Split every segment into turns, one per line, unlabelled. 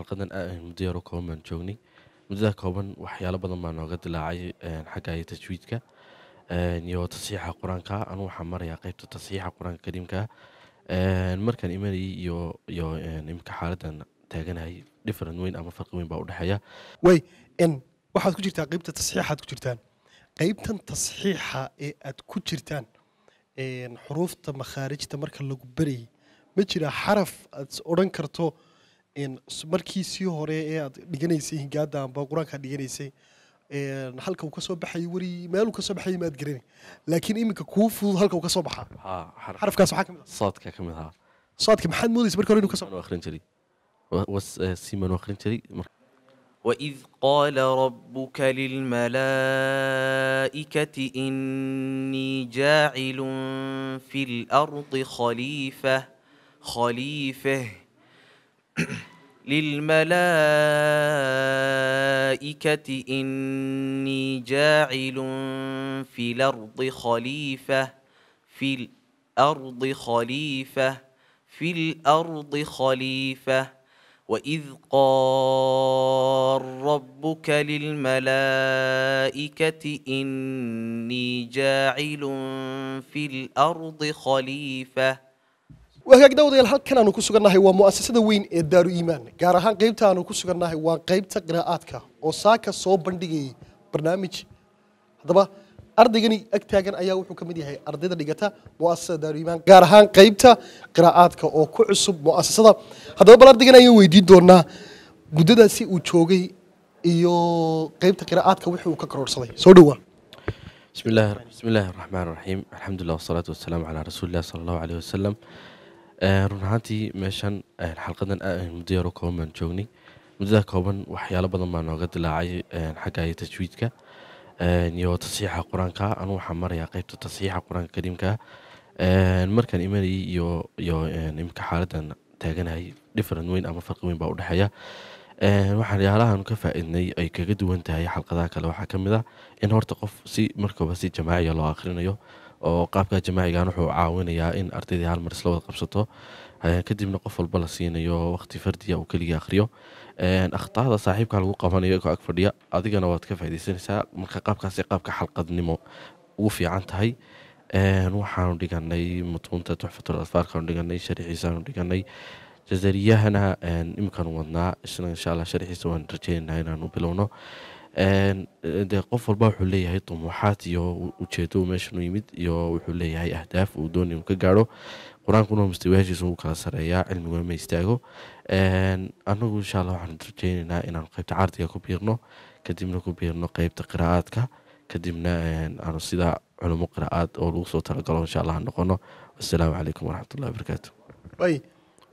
xalqadan aadahay muddo yaroo kooban baan joognay muddadaa kooban waxyaalo badan baa nooga dilaacay xagga iyo tajwiidka iyo tasiixa qur-aanka anuu waxaan marayaa qeybta tasiixa qur-aanka kariimka markaan imanayay iyo iyo imika xaaladan taaganahay
different weyn ama farqi weyn baa udhexeeya way waxaad ku jirtaa qeybta tasxiixaad ku jirtaan qeybtan tasxiixa ee aad ku jirtaan xuruufta makhaarijta marka lagu berayay ma jiraa xaraf aad odhan karto markii sii hore ee aad dhiganaysay hingaadaanba qur-aanka aad dhiganaysay halka uu kasoo baxay weri meel uu kasoo baxay maad garani laakiin iminka kuu fudud halka uu kasoo baxaa xarafkaas waxaa kamid
saadka kamid ahaa
saadka maxaad moodaysa marka hore inuu kasoo akhrin jiray
siimaan akhrin jiray وإذ قال ربك للملائكة إني جاعل في الأرض خليفة خليفة
للملائكة إني
جاعل في الأرض خليفة في الأرض خليفة في الأرض خليفة وإذ
قال ربك للملائكة
إني جاعل في الأرض خليفةً
wagaag dawadayaal halkan aanu ku sugannahay waa mu'asasada weyn ee daaru iimaan gaar ahaan qaybta aanu ku sugannahay waa qaybta qiraa'aadka oo saaka soo bandhigayay barnaamij haddaba ardaygani ag taagan ayaa wuxuu ka mid yahay ardayda dhigata mu'asasada daaru iimaan gaar ahaan qaybta qiraa'aadka oo ku cusub mu'asasada haddaba bal ardaygan ayaan weydiin doonaa muddadaasi uu joogay iyo qaybta qiraa'aadka wixii uu ka karoorsaday soo dhowaa
bismi illaahi raxmaan raxiim alxamdulilah wasalaatu wasalaamu calaa rasuuli sala allahu caleyh wasalam run ahaantii meeshan xalqadan muddo kooban baan joognay muddada kooban waxyaalo badan baa nooga dilaacay xagga iyo tajwiidka iyo tasiixa qur-aanka anuu waxaan marayaa qeybta tasiixa qur-aanka kariimka markaan imanayay iyo iyo imika xaaladan taaganahay different weyn ama farqi weyn baa udhexeeya waxyaalahan ka faaidnay ay kaga duwan tahay xalqadaha kale waxaa ka mid ah in horta qof si markaba si jamaaciya ah loo akhrinayo oo qaabka jamaacigan wuxuu caawinayaa in ardaydii halmar isla wada qabsato kadibna qof walba la siinayo waqti fardiya ah uu keliga akhriyo akhtaada saaxiibka lagu qabanayo ikoo ag fadhiya adigana waad ka faa'idaysanaysaa marka qaabkaasi qaabka xalqadnimo ugu fiican tahay waxaanu dhiganay mutuunta tuxfatul asfaarkaanu dhiganay sharixiisaanu dhiganay jazariyahana iminkaanu wadnaa isna insha allah sharixiisa waan rajeynaynaa inaanu bilowno de qof walba wuxuu leeyahay tumuuxaad iyo ujeedo meeshanuu yimid iyo wuxuu leeyahay ahdaaf uu doonay inuu ka gaaro qur-aankuna mustawaashiisa uu kala sareeyaa cilmiguna ma istaago annagu insha allah waxaan rajeyneynaa inaanu qeybta cardiga ku biirno kadibna ku biirno qeybta qiraa'aadka kadibna aanu sidaa culumo qiraa'aad oo lagu soo talagalo insha allah noqono assalaamu calaykum waraxmatullahi wabarakaatu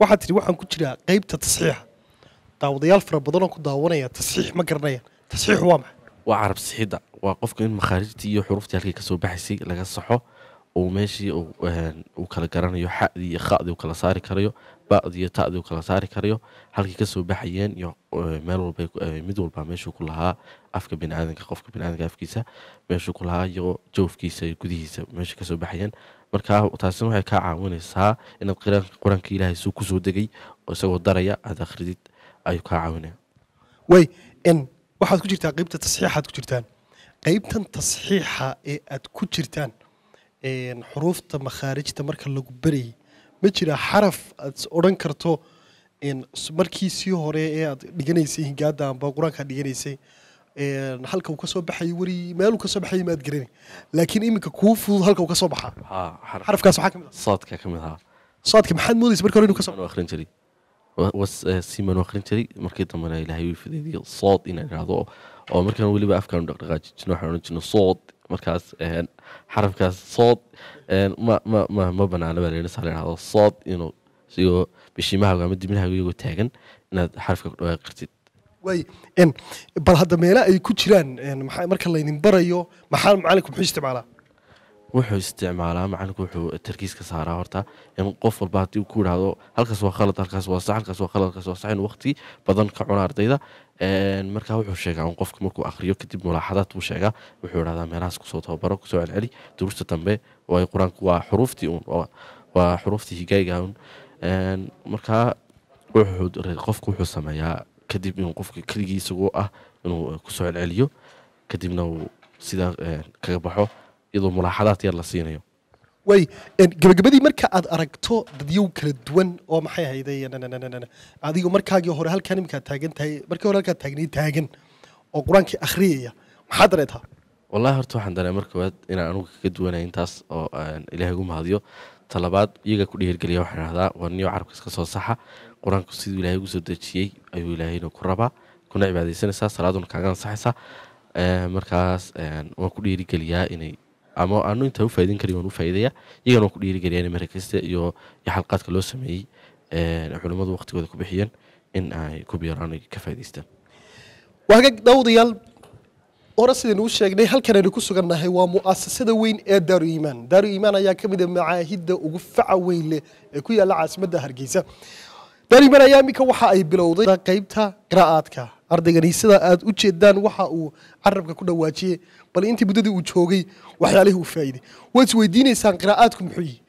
waxaad tidhi waxaan ku jiraa qeybta tasxiixa daawadayaal fara badanoo ku daawanaya tasxiix ma garanayaan tasiix waa maay
waa carab sixidda waa qofka in makhaarijtii iyo xuruuftii halkay kasoo baxaysay laga saxo uu meeshii uu eh, kala garanayo xadii iyo khadii u kala saari karayo ba'dii iyo ta'dii u kala saari karayo halkii kasoo baxayeen iyo eh, meel walba eh, mid walba meeshuu ku lahaa afka biniaadanka qofka biniaadanka afkiisa meeshuu ku lahaa iyo jawfkiisa iyo gudihiisa meesha kasoo baxayeen marka taasina waxay kaa caawinaysaa inaad qur-aanka ilaahay suu kusoo degay oo isagoo daraya aad akhridid ayuu kaa caawinaya
way waxaad ku jirtaa qaybta tasxiixa tasxiixaad ku jirtaan qaybtan tasxiixa ee aad ku jirtaan xuruufta makhaarijta marka lagu berayay ma jiraa xaraf aad odhan karto markii sii hore ee aad dhiganaysay hingaada amba qur-aankaad dhiganaysay halka uu ka soo baxay weri meel uu ka soo baxay maad garanay laakiin iminka kuu fudud halka uu ka soo baxaa
xarafkaas waxaa ka mid ah ahaa saadka maxaad moodaysa marka hore inuu ka soo jiray Eh, sii baan jiray markii dambena ilaahay wii fideydiyey sood inaan irahdo oo markaan weliba afkaanu dhaqdhaqaaji waxaan odhan jirno sood markaas eh, xarafkaas sood eh, ma ma ma baa leena saa ihahdo sood inuu sigoo bishiimahaagu ama dibnahaagu iyagoo taagan inaad xarafka ku dhawaaqi kartid
waay bal hadda meela ay ku jiraan marka laydin barayo maxaa macalinka muxuu isticmaalaa
wuxuu isticmaalaa macalinku wuxuu tarkiis ka saaraa horta in qof walba haddii ku idhaahdo halkaas waa khalad halkaas waa sax halkaas waa khalad halkaas waa sax in waqti badan ka cuna ardayda marka wuxuu sheegaa in qofka markuu akhriyo kadib mulaaxadaad buu sheegaa wuxuu idhahdaa meelahaas kusoo tababaro kusoo celceli duruusta dambe way qur-aanku waa xuruuftii uun waa xuruuftii higaayiga uun marka wuxuu qofku wuxuu sameeyaa kadib inuu qofka keligii isagu ah inuu kusoo celceliyo kadibna uu sidaa kaga baxo iyadoo mulaaxadaad yar la siinayo
waay gabagabadii marka aad aragto dadyow kala duwan oo maxay hayday adigu markaagii hore halkan iminkaad taagan tahay markii hore halkaad taagnay taagan oo qur-aankii akhriyaya maxaad dareetaa
wallahi horta waxaan dareemay mar koowaad inaan anugu kaga duwanay intaas oo ilaahay ugu mahadiyo talabaad iyagaa ku dhiirgeliya waxaan idhahdaa waa niyo carabka iska soo saxa qur-aanku siduu ilahay ugu soo dejiyey ayuu ilaahayna ku rabaa kuna cibaadaysanaysaa salaaduna kaaga ansaxaysaa markaas waan ku dhiirigeliyaa inay ama aanu intaa u faaidin karin waan u faaidaya iyagan ku dhiirigeliyaan mara kasta iyo xalqaadka loo sameeyey eh, culimmadu waqtigooda ku bixiyeen in ay ku kubiyaran ka faaidaystaan
waagag dawdayaal hore sidaynu u sheegnay halkan aynu ku sugannahay waa mu'asasada weyn ee daaru iimaan daaru iimaan ayaa ka mid a ah macaahidda ugu faca weyn leh ee ku yaalla caasimadda hargeysa daaru iimaan ayaa iminka waxa ay bilowday qaybta qiraa'aadka ardaygani sidaa aad u jeedaan waxa uu carabka ku dhawaajiyey bal intii muddadii uu joogay waxyaalihii uu faaiday waad isweydiinaysaan qiraa'aadku muxuu yihi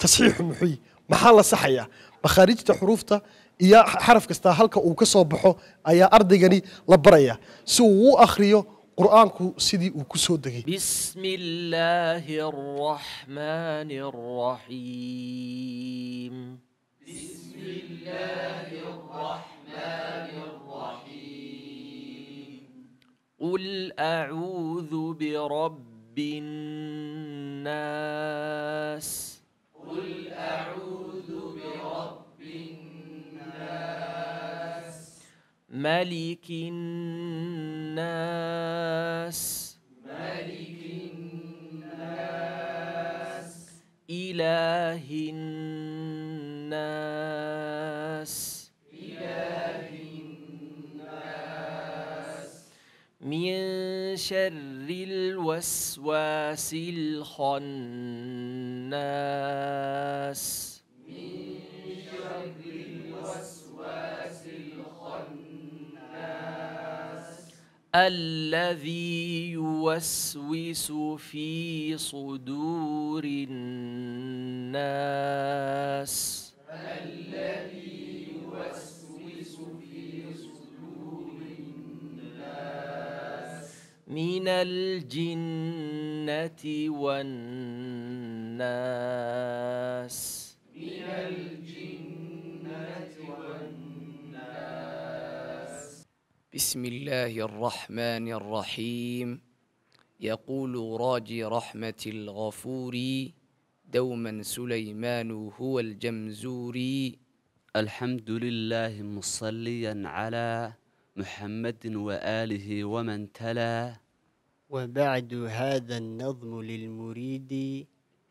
tasxiixu muxuu yihi maxaa la saxayaa makhaarijta xuruufta iyo xaraf kastaa halka uu ka soo baxo ayaa ardaygani la barayaa si uu u akhriyo qur'aanku sidii uu ku soo degay
bismi illaahi araxmaani araxiim أعوذ برب الناس قل أعوذ برب الناس ملك الناس ملك الناس إله شر الوسواس الخناس من شر الوسواس الخناس الذي يوسوس في صدور الناس من الجنة والناس من الجنة والناس بسم الله الرحمن الرحيم يقول راجي رحمة الغفور دوما سليمان هو الجمزوري الحمد لله مصليا على محمد وآله ومن تلا وبعد هذا النظم للمريد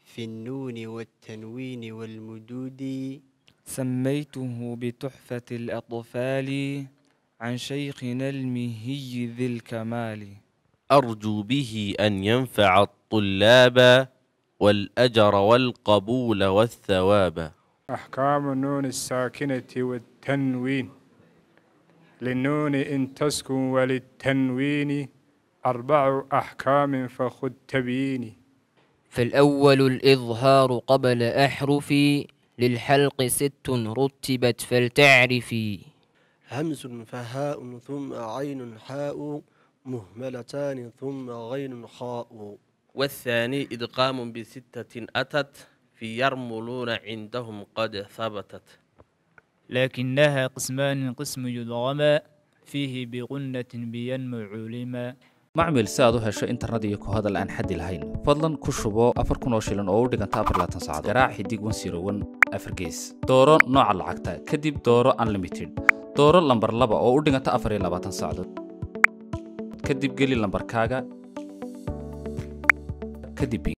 في النون والتنوين والمدود سميته بتحفة الأطفال عن شيخنا المهي ذي الكمال
أرجو به أن ينفع الطلاب والأجر والقبول والثواب
أحكام النون الساكنة والتنوين للنون إن تسكن وللتنوين أربع أحكام فخذ تبيني فالأول الإظهار قبل أحرفي للحلق ست رتبت فلتعرفي همز فهاء ثم عين حاء مهملتان ثم غين
خاء والثاني إدغام بستة أتت في يرملون عندهم قد ثبتت
لكنها قسمان قسم يضغما fiihi biqunnatin biyan macuulima macmil si aad u hesho internet iyo ku
hadal aan xaddi lahayn fadlan ku shubo afar kun oo shilin oo u dhiganta afar laatan saacadood garaac xidig un sirowan afar gees dooro nooca lacagta kadib dooro unlimited dooro lambar laba oo u dhiganta afar iyo labaatan saacadood kadib geli lambarkaaga kadib